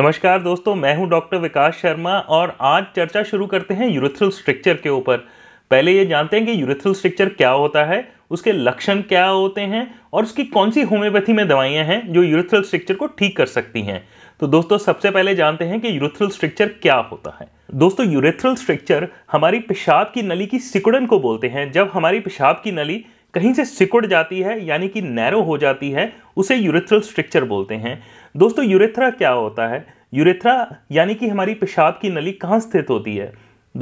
नमस्कार दोस्तों मैं हूं डॉक्टर विकास शर्मा और आज चर्चा शुरू करते हैं यूरिथ्रल स्ट्रक्चर के ऊपर पहले ये जानते हैं कि यूरिथ्रल स्ट्रक्चर क्या होता है उसके लक्षण क्या होते हैं और उसकी कौन सी होम्योपैथी में दवाइयां हैं जो यूरिथ्रल स्ट्रक्चर को ठीक कर सकती हैं तो दोस्तों सबसे पहले जानते हैं कि यूरिथ्रल स्ट्रक्चर क्या होता है दोस्तों यूरिथ्रल स्ट्रक्चर हमारी पेशाब की नली की सिकुड़न को बोलते हैं जब हमारी पेशाब की नली कहीं से सिकुड़ जाती है यानी कि नैरो हो जाती है उसे यूरेथ्रल स्ट्रक्चर बोलते हैं दोस्तों यूरेथ्रा क्या होता है यूरेथ्रा यानी कि हमारी पेशाब की नली कहाँ स्थित होती है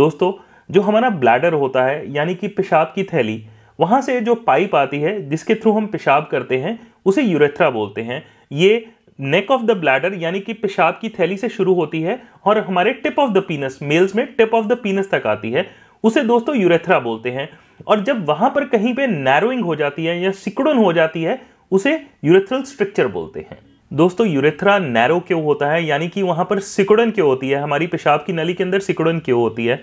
दोस्तों जो हमारा ब्लैडर होता है यानी कि पेशाब की थैली वहाँ से जो पाइप आती है जिसके थ्रू हम पेशाब करते हैं उसे यूरेथ्रा बोलते हैं ये नेक ऑफ द ब्लैडर यानी कि पेशाब की थैली से शुरू होती है और हमारे tip of the penis males में टिप ऑफ द पीनस तक आती है उसे दोस्तों यूरेथ्रा बोलते हैं और जब वहां पर कहीं पे नैरोइंग हो जाती है या सिकुड़न हो जाती है उसे यूरेथ्रल स्ट्रक्चर बोलते हैं दोस्तों यूरेथ्रा नैरो क्यों होता है यानी कि वहां पर सिकुड़न क्यों होती है हमारी पेशाब की नली के अंदर सिकुड़न क्यों होती है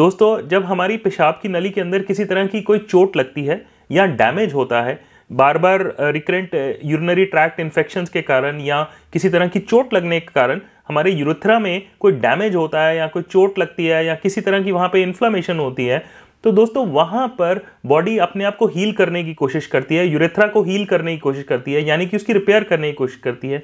दोस्तों जब हमारी पेशाब की नली के अंदर किसी तरह की कोई चोट लगती है या डैमेज होता है बार बार रिकरेंट यूरिनरी ट्रैक्ट इन्फेक्शन के कारण या किसी तरह की चोट लगने के कारण हमारे यूरोथ्रा में कोई डैमेज होता है या कोई चोट लगती है या किसी तरह की वहाँ पे इन्फ्लामेशन होती है तो दोस्तों वहाँ पर बॉडी अपने आप को हील करने की कोशिश करती है यूरेथ्रा को हील करने की कोशिश करती है यानी कि उसकी रिपेयर करने की कोशिश करती है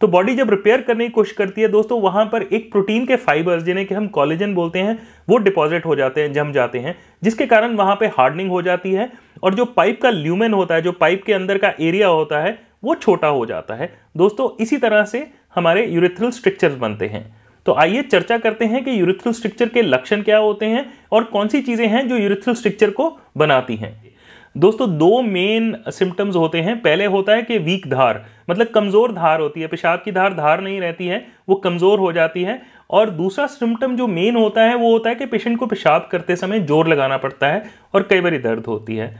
तो बॉडी जब रिपेयर करने की कोशिश करती है दोस्तों वहां पर एक प्रोटीन के फाइबर्स जिन्हें कि हम कॉलेजन बोलते हैं वो डिपॉजिट हो जाते हैं जम जाते हैं जिसके कारण वहां पे हार्डनिंग हो जाती है और जो पाइप का ल्यूमेन होता है जो पाइप के अंदर का एरिया होता है वो छोटा हो जाता है दोस्तों इसी तरह से हमारे यूरिथ्रल स्ट्रक्चर्स बनते हैं तो आइए चर्चा करते हैं कि यूरिथ्रल स्ट्रक्चर के लक्षण क्या होते हैं और कौन सी चीज़ें हैं जो यूरिथ्रल स्ट्रक्चर को बनाती हैं दोस्तों दो मेन सिम्टम्स होते हैं पहले होता है कि वीक धार मतलब कमज़ोर धार होती है पेशाब की धार धार नहीं रहती है वो कमज़ोर हो जाती है और दूसरा सिम्टम जो मेन होता है वो होता है कि पेशेंट को पेशाब करते समय जोर लगाना पड़ता है और कई बार दर्द होती है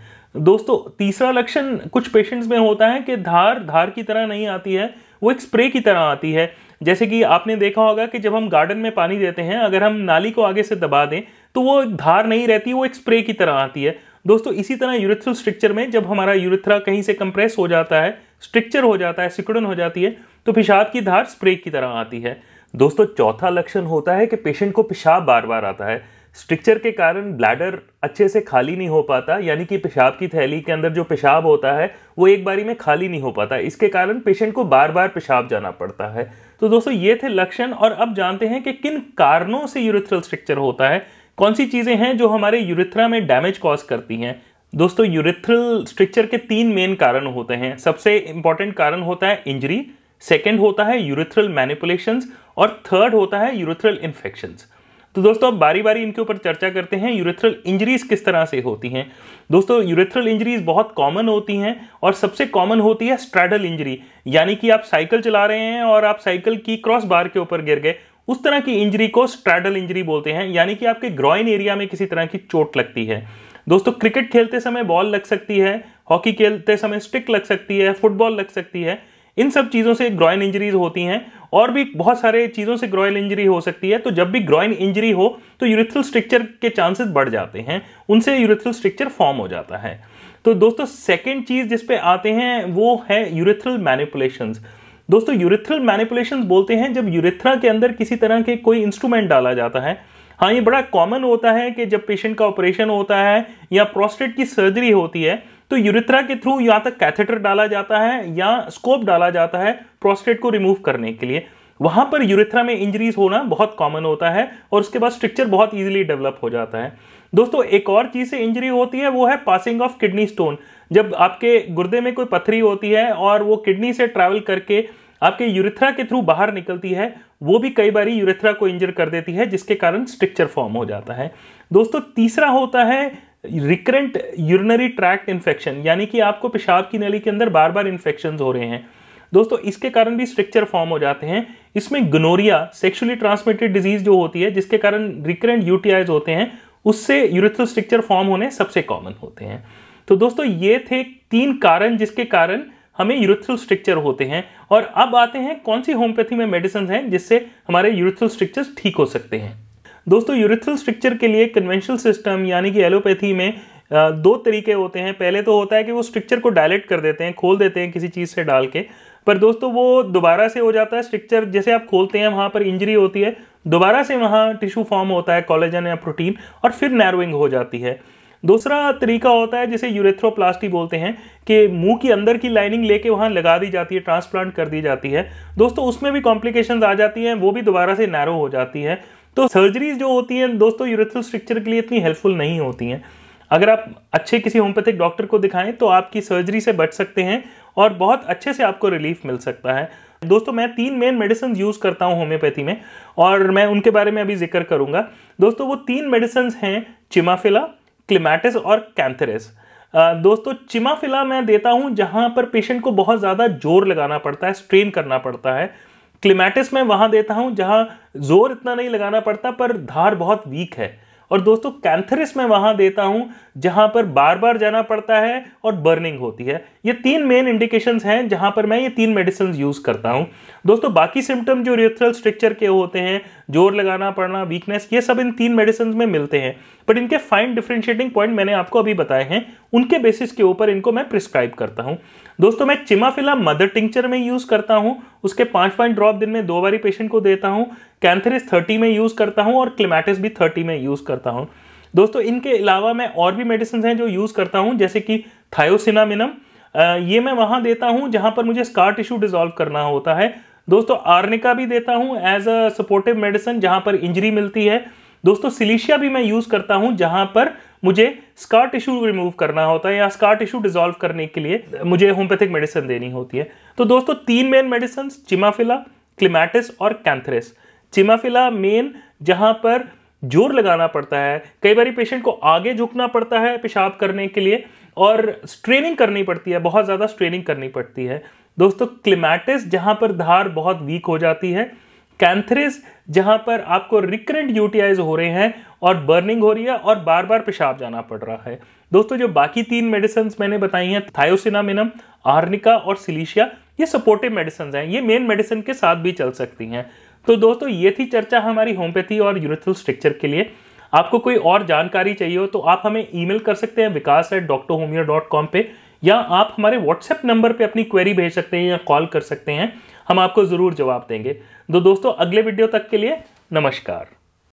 दोस्तों तीसरा लक्षण कुछ पेशेंट्स में होता है कि धार धार की तरह नहीं आती है वो एक स्प्रे की तरह आती है जैसे कि आपने देखा होगा कि जब हम गार्डन में पानी देते हैं अगर हम नाली को आगे से दबा दें तो वो एक धार नहीं रहती वो एक स्प्रे की तरह आती है दोस्तों इसी तरह यूरिथ्रल स्ट्रक्चर में जब हमारा यूरिथ्रा कहीं से कंप्रेस हो जाता है स्ट्रक्चर हो जाता है सिकुड़न हो जाती है तो पेशाब की धार स्प्रे की तरह आती है दोस्तों चौथा लक्षण होता है कि पेशेंट को पेशाब बार बार आता है स्ट्रिक्चर के कारण ब्लैडर अच्छे से खाली नहीं हो पाता यानी कि पेशाब की थैली के अंदर जो पेशाब होता है वो एक बारी में खाली नहीं हो पाता इसके कारण पेशेंट को बार बार पेशाब जाना पड़ता है तो दोस्तों ये थे लक्षण और अब जानते हैं कि किन कारणों से यूरिथ्रल स्ट्रक्चर होता है कौन सी चीज़ें हैं जो हमारे यूरिथ्रा में डैमेज कॉज करती हैं दोस्तों यूरिथ्रल स्ट्रक्चर के तीन मेन कारण होते हैं सबसे इंपॉर्टेंट कारण होता है इंजरी सेकेंड होता है यूरिथ्रल मैनिपुलेशंस और थर्ड होता है यूरिथ्रल इन्फेक्शंस तो दोस्तों अब बारी बारी इनके ऊपर चर्चा करते हैं यूरेथ्रल इंजरीज किस तरह से होती हैं दोस्तों यूरेथ्रल इंजरीज बहुत कॉमन होती हैं और सबसे कॉमन होती है स्ट्रैडल इंजरी यानी कि आप साइकिल चला रहे हैं और आप साइकिल की क्रॉस बार के ऊपर गिर गए उस तरह की इंजरी को स्ट्रैडल इंजरी बोलते हैं यानी कि आपके ग्रॉइन एरिया में किसी तरह की चोट लगती है दोस्तों क्रिकेट खेलते समय बॉल लग सकती है हॉकी खेलते समय स्टिक लग सकती है फुटबॉल लग सकती है इन सब चीज़ों से ग्रॉइन इंजरीज होती हैं और भी बहुत सारे चीज़ों से ग्रॉइन इंजरी हो सकती है तो जब भी ग्रॉइन इंजरी हो तो यूरिथ्रल स्ट्रक्चर के चांसेस बढ़ जाते हैं उनसे यूरिथल स्ट्रक्चर फॉर्म हो जाता है तो दोस्तों सेकेंड चीज़ जिस पे आते हैं वो है यूरिथल मैनिपुलेशंस दोस्तों यूरिथ्रल मैनिपुलेशन बोलते हैं जब यूरिथ्रा के अंदर किसी तरह के कोई इंस्ट्रूमेंट डाला जाता है हाँ ये बड़ा कॉमन होता है कि जब पेशेंट का ऑपरेशन होता है या प्रोस्टेट की सर्जरी होती है तो यूरिथ्रा के थ्रू या तक कैथेटर डाला जाता है या स्कोप डाला जाता है प्रोस्टेट को रिमूव करने के लिए वहां पर यूरिथ्रा में इंजरीज होना बहुत कॉमन होता है और उसके बाद स्ट्रक्चर बहुत इजीली डेवलप हो जाता है दोस्तों एक और चीज से इंजरी होती है वो है पासिंग ऑफ किडनी स्टोन जब आपके गुर्दे में कोई पथरी होती है और वो किडनी से ट्रैवल करके आपके यूरिथ्रा के थ्रू बाहर निकलती है वो भी कई बार यूरिथ्रा को इंजर कर देती है जिसके कारण स्ट्रक्चर फॉर्म हो जाता है दोस्तों तीसरा होता है रिकरेंट यूरिनरी ट्रैक्ट इन्फेक्शन यानी कि आपको पेशाब की नली के अंदर बार बार इन्फेक्शन हो रहे हैं दोस्तों इसके कारण भी स्ट्रक्चर फॉर्म हो जाते हैं इसमें गनोरिया सेक्शुअली ट्रांसमिटेड डिजीज जो होती है जिसके कारण रिकरेंट यूटीआईज होते हैं उससे यूरिथ्रल स्ट्रक्चर फॉर्म होने सबसे कॉमन होते हैं तो दोस्तों ये थे तीन कारण जिसके कारण हमें यूरिथ्रल स्ट्रक्चर होते हैं और अब आते हैं कौन सी होम्योपैथी में मेडिसिन हैं जिससे हमारे यूरिथ्रल स्ट्रक्चर्स ठीक हो सकते हैं दोस्तों यूरिथ्रल स्ट्रक्चर के लिए कन्वेंशनल सिस्टम यानी कि एलोपैथी में दो तरीके होते हैं पहले तो होता है कि वो स्ट्रक्चर को डायलेट कर देते हैं खोल देते हैं किसी चीज़ से डाल के पर दोस्तों वो दोबारा से हो जाता है स्ट्रक्चर जैसे आप खोलते हैं वहाँ पर इंजरी होती है दोबारा से वहाँ टिश्यू फॉर्म होता है कॉलेजन या प्रोटीन और फिर नैरोइंग हो जाती है दूसरा तरीका होता है जिसे यूरेथ्रोप्लास्टी बोलते हैं कि मुंह के अंदर की लाइनिंग लेके वहाँ लगा दी जाती है ट्रांसप्लांट कर दी जाती है दोस्तों उसमें भी कॉम्प्लिकेशंस आ जाती हैं वो भी दोबारा से नैरो हो जाती है तो सर्जरीज जो होती हैं दोस्तों यूरेथल स्ट्रक्चर के लिए इतनी हेल्पफुल नहीं होती हैं अगर आप अच्छे किसी होम्योपैथिक डॉक्टर को दिखाएं तो आपकी सर्जरी से बच सकते हैं और बहुत अच्छे से आपको रिलीफ मिल सकता है दोस्तों मैं तीन मेन मेडिसिन यूज़ करता हूँ होम्योपैथी में और मैं उनके बारे में अभी जिक्र करूँगा दोस्तों वो तीन मेडिसिन हैं चिमाफिला क्लिमैटिस और कैंथेरिस दोस्तों चिमाफिला मैं देता हूँ जहाँ पर पेशेंट को बहुत ज़्यादा जोर लगाना पड़ता है स्ट्रेन करना पड़ता है क्लिमेटिस मैं वहां देता हूं जहां जोर इतना नहीं लगाना पड़ता पर धार बहुत वीक है और दोस्तों कैंथरिस मैं वहां देता हूं जहां पर बार बार जाना पड़ता है और बर्निंग होती है ये तीन मेन इंडिकेशंस हैं जहां पर मैं ये तीन मेडिसिन यूज करता हूं दोस्तों बाकी सिम्टम जो रिथ्रल स्ट्रक्चर के होते हैं जोर लगाना पड़ना वीकनेस ये सब इन तीन मेडिसिन में मिलते हैं बट इनके फाइन डिफ्रेंशिएटिंग पॉइंट मैंने आपको अभी बताए हैं उनके बेसिस के ऊपर इनको मैं प्रिस्क्राइब करता हूँ दोस्तों मैं चिमाफिला मदर टिंचर में यूज़ करता हूँ उसके पाँच पॉइंट ड्रॉप दिन में दो बारी पेशेंट को देता हूँ कैंथरिस थर्टी में यूज़ करता हूँ और क्लिमैटिस भी थर्टी में यूज़ करता हूँ दोस्तों इनके अलावा मैं और भी मेडिसिन हैं जो यूज़ करता हूँ जैसे कि थायोसिनामिनम ये मैं वहाँ देता हूँ जहाँ पर मुझे स्कार टिश्यू डिजॉल्व करना होता है दोस्तों आर्निका भी देता हूँ एज अ सपोर्टिव मेडिसिन जहाँ पर इंजरी मिलती है दोस्तों सिलीशिया भी मैं यूज़ करता हूं जहां पर मुझे स्कार टिश्यू रिमूव करना होता है या स्कार टिश्यू डिजोल्व करने के लिए मुझे होम्योपैथिक मेडिसिन देनी होती है तो दोस्तों तीन मेन मेडिसिन चिमाफिला क्लिमैटिस और कैंथरिस चिमाफिला मेन जहां पर जोर लगाना पड़ता है कई बार पेशेंट को आगे झुकना पड़ता है पेशाब करने के लिए और स्ट्रेनिंग करनी पड़ती है बहुत ज़्यादा स्ट्रेनिंग करनी पड़ती है दोस्तों क्लिमैटिस जहाँ पर धार बहुत वीक हो जाती है कैंथरिस जहां पर आपको रिकरेंट यूटीआईज हो रहे हैं और बर्निंग हो रही है और बार बार पेशाब जाना पड़ रहा है दोस्तों जो बाकी तीन मेडिसिन मैंने बताई हैं थायोसिनामिनम आर्निका और सिलीशिया ये सपोर्टिव मेडिसिन हैं ये मेन मेडिसिन के साथ भी चल सकती हैं तो दोस्तों ये थी चर्चा हमारी होम्योपैथी और यूनिथल स्ट्रक्चर के लिए आपको कोई और जानकारी चाहिए हो तो आप हमें ईमेल कर सकते हैं Vikas at doctor homeo dot com पर या आप हमारे व्हाट्सएप नंबर पर अपनी क्वेरी भेज सकते हैं या कॉल कर सकते हैं हम आपको ज़रूर जवाब देंगे तो दोस्तों अगले वीडियो तक के लिए नमस्कार